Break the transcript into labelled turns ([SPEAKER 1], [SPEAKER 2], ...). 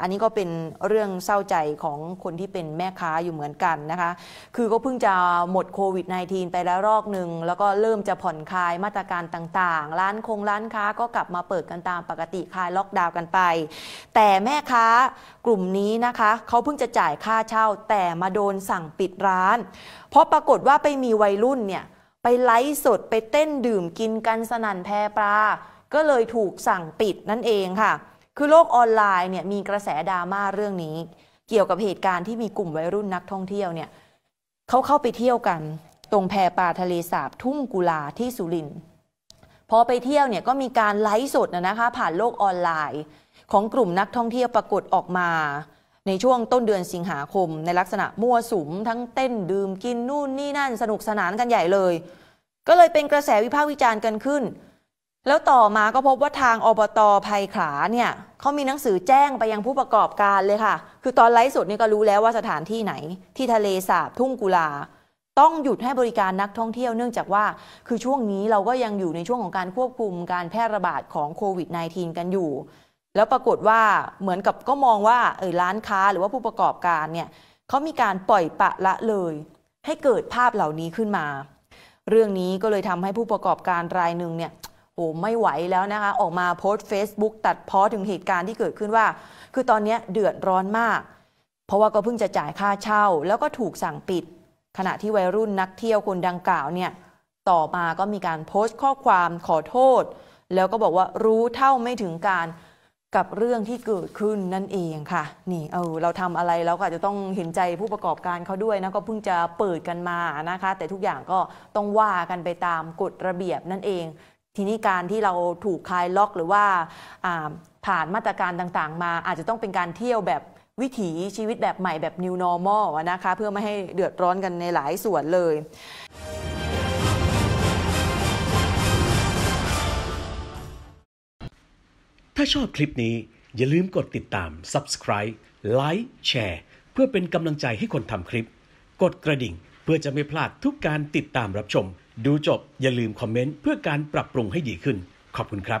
[SPEAKER 1] อันนี้ก็เป็นเรื่องเศร้าใจของคนที่เป็นแม่ค้าอยู่เหมือนกันนะคะ คือก็เพิ่งจะหมดโควิด -19 ไปแล้วรอบหนึ่งแล้วก็เริ่มจะผ่อนคลายมาตรการต่างๆ ร้านคงร้านค้าก็กลับมาเปิดกันตามปกติคลายล็อกดาวน์กันไป แต่แม่ค้ากลุ่มนี้นะคะเขาเพิ่งจะจ่ายค่าเช่า แต่มาโดนสั่งปิดร้าน เพราะปรากฏว่าไปมีวัยรุ่นเนี่ยไปไลฟ์สดไปเต้นดื่มกินกันสนั่นแพรปลา ก็เลยถูกสั่งปิดนั่นเองค่ะคือโลกออนไลน์เนี่ยมีกระแสดราม่าเรื่องนี้ เกี่ยวกับเหตุการณ์ที่มีกลุ่มวัยรุ่นนักท่องเที่ยวเนี่ยเขาเข้าไปเที่ยวกัน ตรงแพปลาทะเลสาบทุ่งกุลาที่สุรินทร์พอไปเที่ยวเนี่ยก็มีการไลฟ์สดนะคะผ่านโลกออนไลน์ของกลุ่มนักท่องเที่ยวปรากฏออกมา ในช่วงต้นเดือนสิงหาคม ในลักษณะมั่วสุม ทั้งเต้นดื่มกินนู่นนี่นั่นสนุกสนานกันใหญ่เลย ก็เลยเป็นกระแสวิพากษ์วิจารณ์กันขึ้นแล้วต่อมาก็พบว่าทางอบตภัยขาเนี่ยเขามีหนังสือแจ้งไปยังผู้ประกอบการเลยค่ะ คือตอนไลฟ์สดนี่ก็รู้แล้วว่าสถานที่ไหน ที่ทะเลสาบ ทุ่งกุลา ต้องหยุดให้บริการนักท่องเที่ยวเนื่องจากว่า คือช่วงนี้เราก็ยังอยู่ในช่วงของการควบคุมการแพร่ระบาดของโควิด -19 กันอยู่ แล้วปรากฏว่าเหมือนกับก็มองว่าเออร้านค้าหรือว่าผู้ประกอบการเนี่ยเขามีการปล่อยปะละเลย ให้เกิดภาพเหล่านี้ขึ้นมา เรื่องนี้ก็เลยทำให้ผู้ประกอบการรายหนึ่งเนี่ยโอ้ไม่ไหวแล้วนะคะ ออกมาโพสต์ Facebook ตัดเพาะถึงเหตุการณ์ที่เกิดขึ้นว่า คือตอนนี้เดือดร้อนมาก เพราะว่าก็เพิ่งจะจ่ายค่าเช่าแล้วก็ถูกสั่งปิด ขณะที่วัยรุ่นนักเที่ยวคนดังกล่าวเนี่ย ต่อมาก็มีการโพสต์ข้อความขอโทษ แล้วก็บอกว่ารู้เท่าไม่ถึงการกับเรื่องที่เกิดขึ้นนั่นเองค่ะ นี่ เออเราทำอะไรเราก็จะต้องเห็นใจผู้ประกอบการเขาด้วยนะ ก็เพิ่งจะเปิดกันมานะคะ แต่ทุกอย่างก็ต้องว่ากันไปตามกฎระเบียบนั่นเองทีนี้การที่เราถูกคลายล็อกหรือว่าผ่านมาตรการต่างๆ มาอาจจะต้องเป็นการเที่ยวแบบวิถีชีวิตแบบใหม่แบบ New Normal นะคะเพื่อไม่ให้เดือดร้อนกันในหลายส่วนเลย
[SPEAKER 2] ถ้าชอบคลิปนี้อย่าลืมกดติดตาม Subscribe ไลค์แชร์เพื่อเป็นกำลังใจให้คนทำคลิป กดกระดิ่งเพื่อจะไม่พลาดทุกการติดตามรับชมดูจบอย่าลืมคอมเมนต์เพื่อการปรับปรุงให้ดีขึ้น ขอบคุณครับ